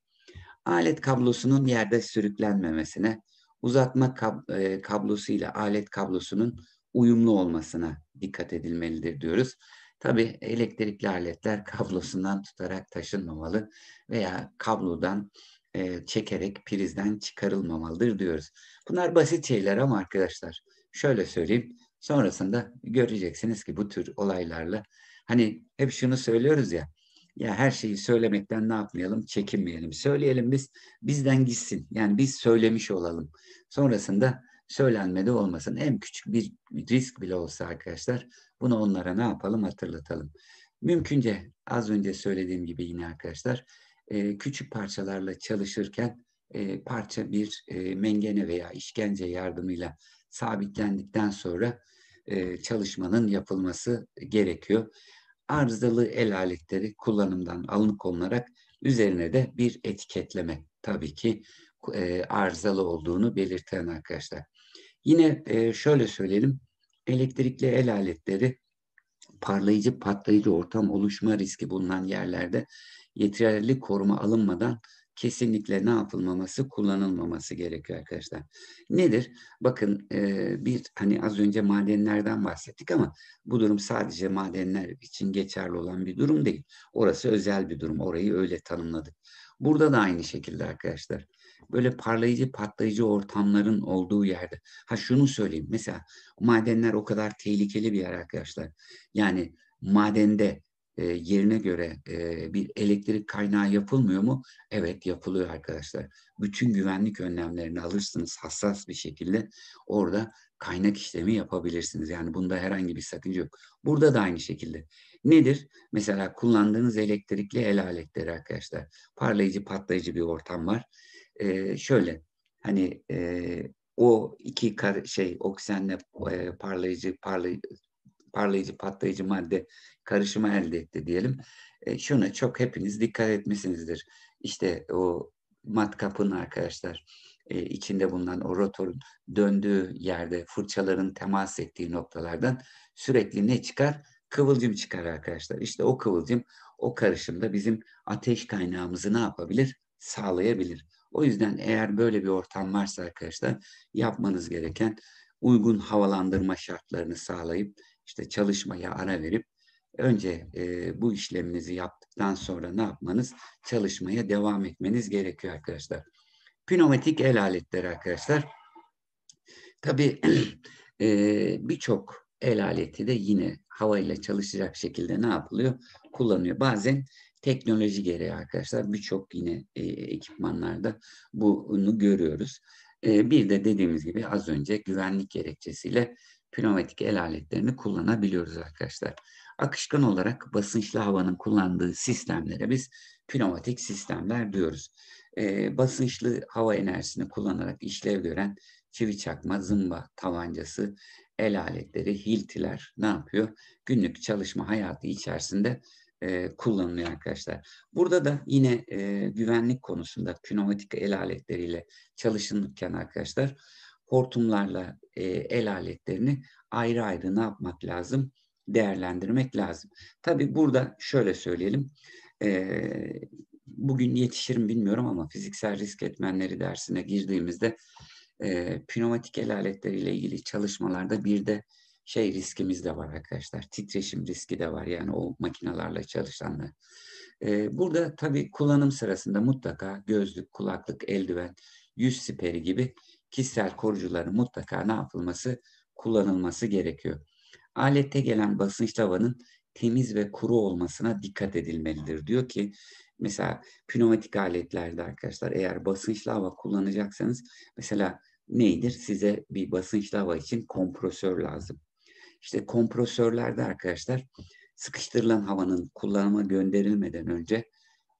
Speaker 1: Alet kablosunun yerde sürüklenmemesine, uzatma kab e, kablosu ile alet kablosunun uyumlu olmasına dikkat edilmelidir diyoruz. Tabi elektrikli aletler kablosundan tutarak taşınmamalı veya kablodan e, çekerek prizden çıkarılmamalıdır diyoruz. Bunlar basit şeyler ama arkadaşlar şöyle söyleyeyim. Sonrasında göreceksiniz ki bu tür olaylarla hani hep şunu söylüyoruz ya ya her şeyi söylemekten ne yapmayalım? Çekinmeyelim. Söyleyelim biz, bizden gitsin. Yani biz söylemiş olalım. Sonrasında söylenmedi olmasın. En küçük bir risk bile olsa arkadaşlar bunu onlara ne yapalım hatırlatalım. Mümkünce az önce söylediğim gibi yine arkadaşlar e, küçük parçalarla çalışırken e, parça bir e, mengene veya işkence yardımıyla sabitlendikten sonra çalışmanın yapılması gerekiyor arızalı el aletleri kullanımdan alınık olunarak üzerine de bir etiketleme tabii ki e, arızalı olduğunu belirten arkadaşlar. Yine e, şöyle söyleyelim. Elektrikli el aletleri parlayıcı patlayıcı ortam oluşma riski bulunan yerlerde yeterli koruma alınmadan kesinlikle ne yapılmaması, kullanılmaması gerekiyor arkadaşlar. Nedir? Bakın e, bir hani az önce madenlerden bahsettik ama bu durum sadece madenler için geçerli olan bir durum değil. Orası özel bir durum. Orayı öyle tanımladık. Burada da aynı şekilde arkadaşlar. Böyle parlayıcı patlayıcı ortamların olduğu yerde. Ha şunu söyleyeyim. Mesela madenler o kadar tehlikeli bir yer arkadaşlar. Yani madende e, yerine göre e, bir elektrik kaynağı yapılmıyor mu? Evet yapılıyor arkadaşlar. Bütün güvenlik önlemlerini alırsınız hassas bir şekilde. Orada kaynak işlemi yapabilirsiniz. Yani bunda herhangi bir sakınca yok. Burada da aynı şekilde. Nedir? Mesela kullandığınız elektrikli el aletleri arkadaşlar. Parlayıcı patlayıcı bir ortam var. E, şöyle hani e, o iki kar, şey oksijenle e, parlayıcı parlay, parlayıcı patlayıcı madde karışımı elde etti diyelim. E, şuna çok hepiniz dikkat etmişsinizdir. İşte o matkapın arkadaşlar e, içinde bulunan o rotorun döndüğü yerde fırçaların temas ettiği noktalardan sürekli ne çıkar? Kıvılcım çıkar arkadaşlar. İşte o kıvılcım o karışımda bizim ateş kaynağımızı ne yapabilir? Sağlayabilir. O yüzden eğer böyle bir ortam varsa arkadaşlar yapmanız gereken uygun havalandırma şartlarını sağlayıp işte çalışmaya ara verip önce e, bu işleminizi yaptıktan sonra ne yapmanız? Çalışmaya devam etmeniz gerekiyor arkadaşlar. Pneumatik el aletleri arkadaşlar. Tabii <clears throat> e, birçok el aleti de yine havayla çalışacak şekilde ne yapılıyor? Kullanıyor. Bazen teknoloji gereği arkadaşlar birçok yine e, ekipmanlarda bunu görüyoruz. E, bir de dediğimiz gibi az önce güvenlik gerekçesiyle pneumatik el aletlerini kullanabiliyoruz arkadaşlar. Akışkan olarak basınçlı havanın kullandığı sistemlere biz pneumatik sistemler diyoruz. E, basınçlı hava enerjisini kullanarak işlev gören çivi çakma, zımba, tavancası, el aletleri, hiltiler ne yapıyor? Günlük çalışma hayatı içerisinde e, kullanılıyor arkadaşlar. Burada da yine e, güvenlik konusunda pneumatik el aletleriyle çalışılırken arkadaşlar hortumlarla e, el aletlerini ayrı ayrı ne yapmak lazım? Değerlendirmek lazım. Tabii burada şöyle söyleyelim. E, bugün yetişir mi bilmiyorum ama fiziksel risk etmenleri dersine girdiğimizde e, pneumatik el aletleriyle ilgili çalışmalarda bir de şey riskimiz de var arkadaşlar. Titreşim riski de var yani o makinalarla çalışanlar. Ee, burada tabii kullanım sırasında mutlaka gözlük, kulaklık, eldiven, yüz siperi gibi kişisel korucuların mutlaka ne yapılması kullanılması gerekiyor. Alette gelen basınç tavanın temiz ve kuru olmasına dikkat edilmelidir. Diyor ki mesela pneumatik aletlerde arkadaşlar eğer basınçlı hava kullanacaksanız mesela neydir? Size bir basınçlı hava için kompresör lazım. İşte kompresörlerde arkadaşlar sıkıştırılan havanın kullanıma gönderilmeden önce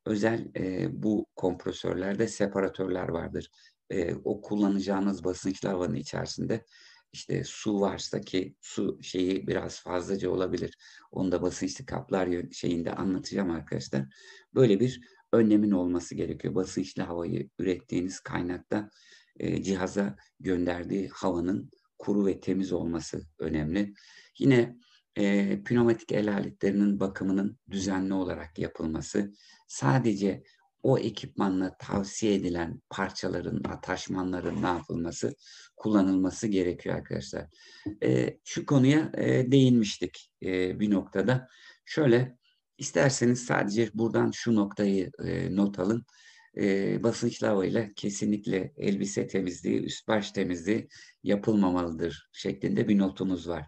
Speaker 1: özel e, bu kompresörlerde separatörler vardır e, o kullanacağınız basınçlar havanın içerisinde işte su varsa ki su şeyi biraz fazlaca olabilir. Onu da basınçlı kaplar şeyinde anlatacağım arkadaşlar. Böyle bir önlemin olması gerekiyor. Basınçlı havayı ürettiğiniz kaynakta e, cihaza gönderdiği havanın kuru ve temiz olması önemli. Yine e, pneumatik el aletlerinin bakımının düzenli olarak yapılması, sadece o ekipmanla tavsiye edilen parçaların, ataşmanların ne yapılması, kullanılması gerekiyor arkadaşlar. E, şu konuya e, değinmiştik e, bir noktada. Şöyle isterseniz sadece buradan şu noktayı e, not alın. E, basınç lava kesinlikle elbise temizliği, üst baş temizliği yapılmamalıdır şeklinde bir notumuz var.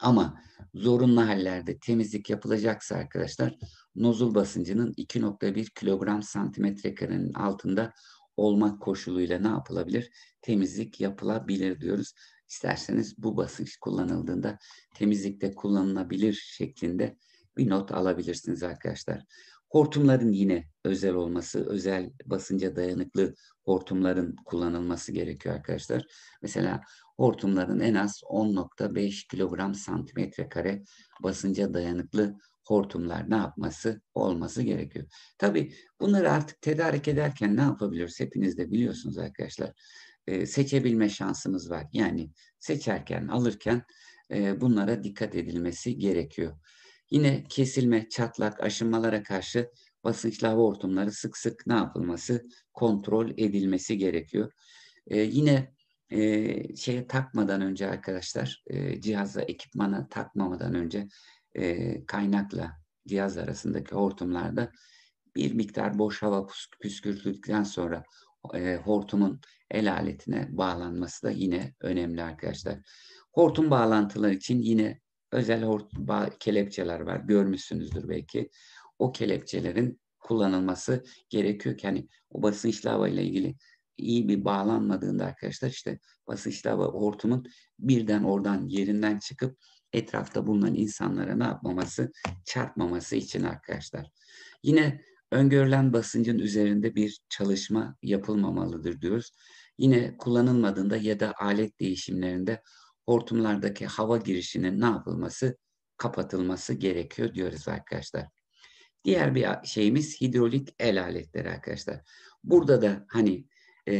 Speaker 1: Ama zorunlu hallerde temizlik yapılacaksa arkadaşlar nozul basıncının 2.1 kilogram santimetre karenin altında olmak koşuluyla ne yapılabilir? Temizlik yapılabilir diyoruz. İsterseniz bu basınç kullanıldığında temizlikte kullanılabilir şeklinde bir not alabilirsiniz arkadaşlar. Hortumların yine özel olması, özel basınca dayanıklı hortumların kullanılması gerekiyor arkadaşlar. Mesela hortumların en az 10.5 kilogram santimetre kare basınca dayanıklı hortumlar ne yapması olması gerekiyor. Tabii bunları artık tedarik ederken ne yapabiliriz hepiniz de biliyorsunuz arkadaşlar. Ee, seçebilme şansımız var. Yani seçerken, alırken e, bunlara dikkat edilmesi gerekiyor. Yine kesilme, çatlak, aşınmalara karşı basınçlı hava ortamları sık sık ne yapılması? Kontrol edilmesi gerekiyor. E, yine e, şeye takmadan önce arkadaşlar, e, cihaza, ekipmana takmamadan önce e, kaynakla cihaz arasındaki hortumlarda bir miktar boş hava püskürtüldükten sonra e, hortumun el aletine bağlanması da yine önemli arkadaşlar. Hortum bağlantıları için yine özel kelepçeler var. Görmüşsünüzdür belki. O kelepçelerin kullanılması gerekiyor Yani hani o basınçlı hava ile ilgili iyi bir bağlanmadığında arkadaşlar işte basınçlı hava hortumun birden oradan yerinden çıkıp etrafta bulunan insanlara ne yapmaması çarpmaması için arkadaşlar. Yine öngörülen basıncın üzerinde bir çalışma yapılmamalıdır diyoruz. Yine kullanılmadığında ya da alet değişimlerinde hortumlardaki hava girişinin ne yapılması? Kapatılması gerekiyor diyoruz arkadaşlar. Diğer bir şeyimiz hidrolik el aletleri arkadaşlar. Burada da hani e,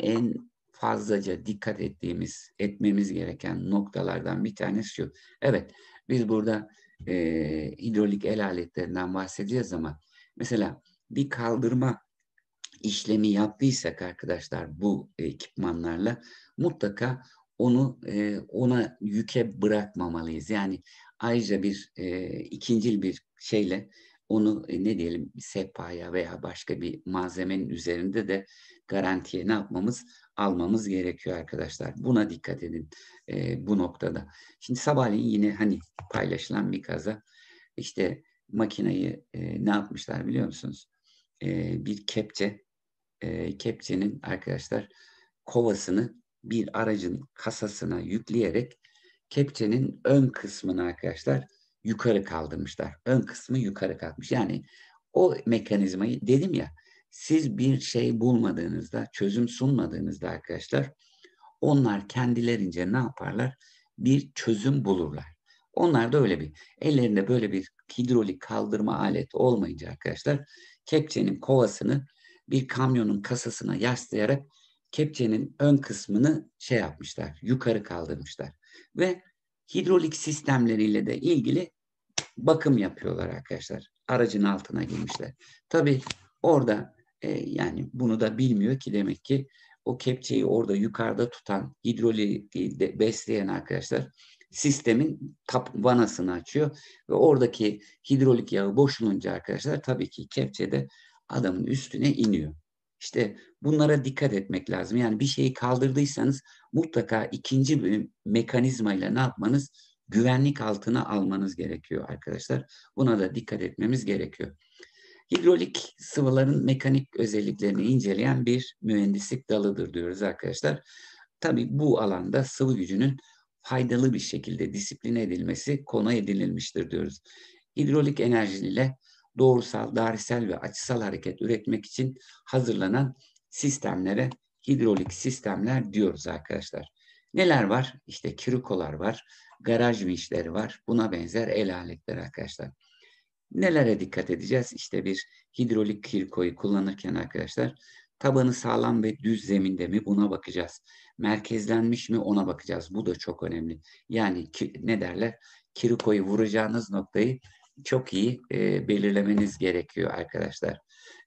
Speaker 1: en fazlaca dikkat ettiğimiz, etmemiz gereken noktalardan bir tanesi şu. Evet, biz burada e, hidrolik el aletlerinden bahsedeceğiz ama mesela bir kaldırma işlemi yaptıysak arkadaşlar bu ekipmanlarla mutlaka onu e, ona yüke bırakmamalıyız. Yani ayrıca bir e, ikincil bir şeyle onu e, ne diyelim sepaya veya başka bir malzemenin üzerinde de garantiye ne yapmamız almamız gerekiyor arkadaşlar. Buna dikkat edin e, bu noktada. Şimdi sabahleyin yine hani paylaşılan bir kaza işte makineyi e, ne yapmışlar biliyor musunuz? E, bir kepçe e, kepçenin arkadaşlar kovasını bir aracın kasasına yükleyerek kepçenin ön kısmını arkadaşlar yukarı kaldırmışlar. Ön kısmı yukarı kalkmış. Yani o mekanizmayı dedim ya siz bir şey bulmadığınızda, çözüm sunmadığınızda arkadaşlar onlar kendilerince ne yaparlar? Bir çözüm bulurlar. Onlar da öyle bir ellerinde böyle bir hidrolik kaldırma aleti olmayınca arkadaşlar kepçenin kovasını bir kamyonun kasasına yaslayarak kepçenin ön kısmını şey yapmışlar, yukarı kaldırmışlar. Ve hidrolik sistemleriyle de ilgili bakım yapıyorlar arkadaşlar. Aracın altına girmişler. Tabii orada e, yani bunu da bilmiyor ki demek ki o kepçeyi orada yukarıda tutan hidroliği de besleyen arkadaşlar sistemin tap vanasını açıyor ve oradaki hidrolik yağı boşulunca arkadaşlar tabii ki kepçe de adamın üstüne iniyor. İşte bunlara dikkat etmek lazım. Yani bir şeyi kaldırdıysanız mutlaka ikinci bir mekanizmayla ne yapmanız? Güvenlik altına almanız gerekiyor arkadaşlar. Buna da dikkat etmemiz gerekiyor. Hidrolik sıvıların mekanik özelliklerini inceleyen bir mühendislik dalıdır diyoruz arkadaşlar. Tabii bu alanda sıvı gücünün faydalı bir şekilde disipline edilmesi konu edinilmiştir diyoruz. Hidrolik enerjiyle doğrusal, dairesel ve açısal hareket üretmek için hazırlanan sistemlere hidrolik sistemler diyoruz arkadaşlar. Neler var? İşte kirikolar var, garaj vinçleri var, buna benzer el aletleri arkadaşlar. Nelere dikkat edeceğiz? İşte bir hidrolik kirikoyu kullanırken arkadaşlar tabanı sağlam ve düz zeminde mi buna bakacağız. Merkezlenmiş mi ona bakacağız. Bu da çok önemli. Yani ki, ne derler? Kirikoyu vuracağınız noktayı çok iyi e, belirlemeniz gerekiyor arkadaşlar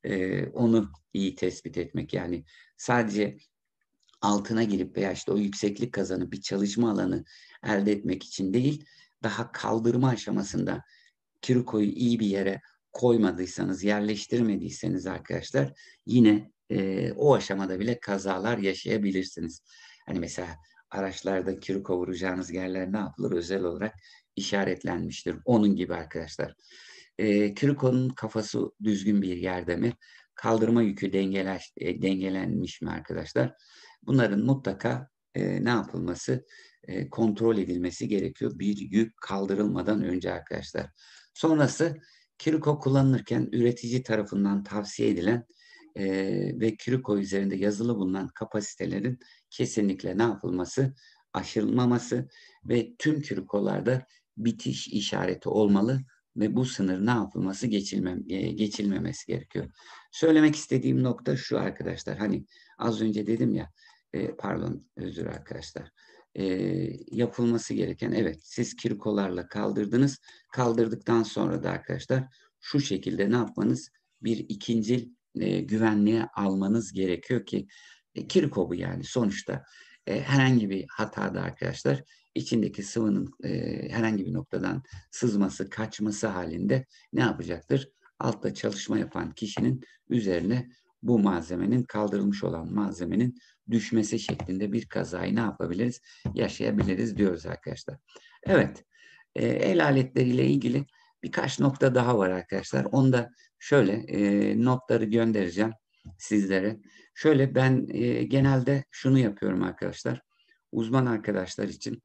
Speaker 1: e, onu iyi tespit etmek. Yani sadece altına girip veya işte o yükseklik kazanı bir çalışma alanı elde etmek için değil, daha kaldırma aşamasında kirikoyu iyi bir yere koymadıysanız, yerleştirmediyseniz arkadaşlar yine e, o aşamada bile kazalar yaşayabilirsiniz. Hani mesela araçlarda kiriko vuracağınız yerler ne yapılır? Özel olarak işaretlenmiştir. Onun gibi arkadaşlar e, Kiriko'nun kafası düzgün bir yerde mi? Kaldırma yükü dengeler, e, dengelenmiş mi arkadaşlar? Bunların mutlaka e, ne yapılması? E, kontrol edilmesi gerekiyor. Bir yük kaldırılmadan önce arkadaşlar. Sonrası Kiriko kullanılırken üretici tarafından tavsiye edilen e, ve Kiriko üzerinde yazılı bulunan kapasitelerin kesinlikle ne yapılması? Aşılmaması ve tüm Kiriko'larda bitiş işareti olmalı ve bu sınır ne yapılması geçilmem, e, geçilmemesi gerekiyor. Söylemek istediğim nokta şu arkadaşlar. Hani az önce dedim ya e, pardon özür arkadaşlar. E, yapılması gereken evet siz kirkolarla kaldırdınız. Kaldırdıktan sonra da arkadaşlar şu şekilde ne yapmanız? Bir ikinci güvenliğe almanız gerekiyor ki e, kirko bu yani sonuçta herhangi bir hatada arkadaşlar içindeki sıvının e, herhangi bir noktadan sızması, kaçması halinde ne yapacaktır? Altta çalışma yapan kişinin üzerine bu malzemenin kaldırılmış olan malzemenin düşmesi şeklinde bir kazayı ne yapabiliriz? Yaşayabiliriz diyoruz arkadaşlar. Evet, e, el aletleriyle ilgili birkaç nokta daha var arkadaşlar. Onu da şöyle e, notları göndereceğim sizlere. Şöyle ben e, genelde şunu yapıyorum arkadaşlar. Uzman arkadaşlar için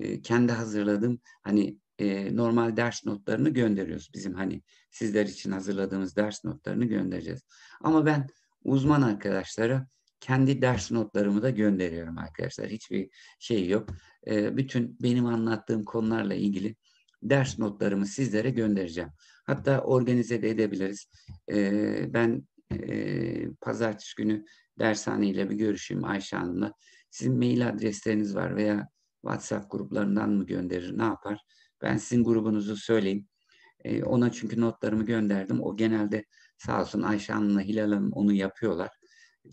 Speaker 1: e, kendi hazırladığım hani e, normal ders notlarını gönderiyoruz. Bizim hani sizler için hazırladığımız ders notlarını göndereceğiz. Ama ben uzman arkadaşlara kendi ders notlarımı da gönderiyorum arkadaşlar. Hiçbir şey yok. E, bütün benim anlattığım konularla ilgili ders notlarımı sizlere göndereceğim. Hatta organize de edebiliriz. E, ben e, pazartesi günü dershaneyle bir görüşeyim Ayşe Hanım'la. Sizin mail adresleriniz var veya WhatsApp gruplarından mı gönderir, ne yapar? Ben sizin grubunuzu söyleyeyim. E, ona çünkü notlarımı gönderdim. O genelde sağ olsun Ayşe Hanım'la Hilal Hanım onu yapıyorlar,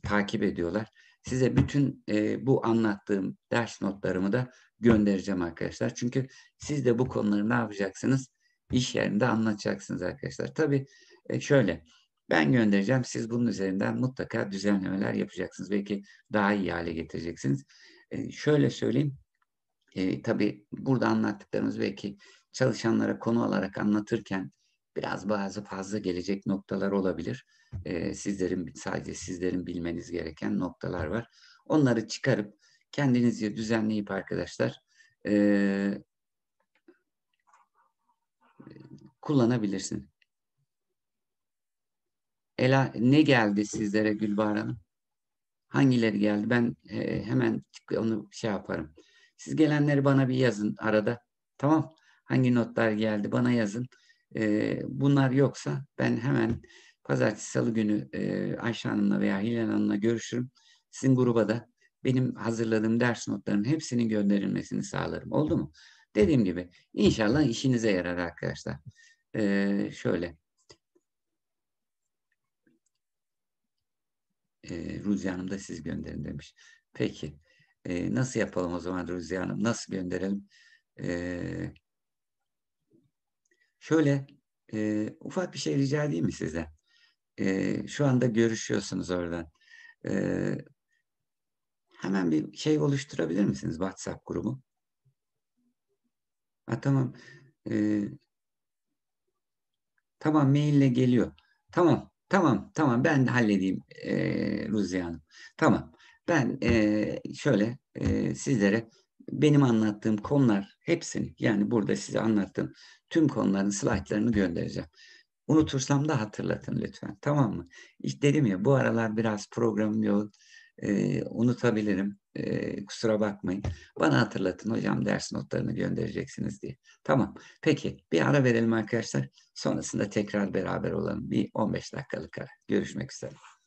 Speaker 1: takip ediyorlar. Size bütün e, bu anlattığım ders notlarımı da göndereceğim arkadaşlar. Çünkü siz de bu konuları ne yapacaksınız? İş yerinde anlatacaksınız arkadaşlar. Tabii e, şöyle, ben göndereceğim. Siz bunun üzerinden mutlaka düzenlemeler yapacaksınız. Belki daha iyi hale getireceksiniz. E, şöyle söyleyeyim. E, tabii burada anlattıklarımız belki çalışanlara konu alarak anlatırken biraz bazı fazla gelecek noktalar olabilir. E, sizlerin sadece sizlerin bilmeniz gereken noktalar var. Onları çıkarıp kendinizi düzenleyip arkadaşlar e, kullanabilirsiniz. Ela ne geldi sizlere Gülbahar Hanım? Hangileri geldi? Ben e, hemen onu şey yaparım. Siz gelenleri bana bir yazın arada. Tamam. Hangi notlar geldi bana yazın. E, bunlar yoksa ben hemen pazartesi salı günü e, Ayşe Hanım'la veya Hilal Hanım'la görüşürüm. Sizin gruba da benim hazırladığım ders notlarının hepsinin gönderilmesini sağlarım. Oldu mu? Dediğim gibi inşallah işinize yarar arkadaşlar. Ee, şöyle. Ee, Ruzi Hanım da siz gönderin demiş. Peki. E, nasıl yapalım o zaman Ruzi Hanım? Nasıl gönderelim? E, şöyle e, ufak bir şey rica edeyim mi size? E, şu anda görüşüyorsunuz oradan. E, hemen bir şey oluşturabilir misiniz WhatsApp grubu? Ha, tamam. E, tamam maille geliyor. Tamam. Tamam. Tamam. Ben de halledeyim e, Ruziye Hanım. Tamam. Ben e, şöyle e, sizlere benim anlattığım konular hepsini yani burada size anlattığım tüm konuların slaytlarını göndereceğim. Unutursam da hatırlatın lütfen tamam mı? İşte dedim ya bu aralar biraz program yoğun e, unutabilirim e, kusura bakmayın. Bana hatırlatın hocam ders notlarını göndereceksiniz diye. Tamam peki bir ara verelim arkadaşlar sonrasında tekrar beraber olalım bir 15 dakikalık ara görüşmek üzere.